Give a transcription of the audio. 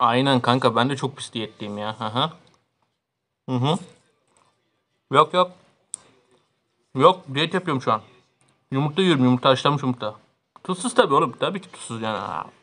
Aynen kanka ben de çok pis diyetteyim ya. Aha. Hı hı. Yok yok. Yok diyet yapıyorum şu an. Yumurta yiyorum yumurta haşlanmış yumurta. Tuzsuz tabii oğlum. Tabii ki tuzsuz yani.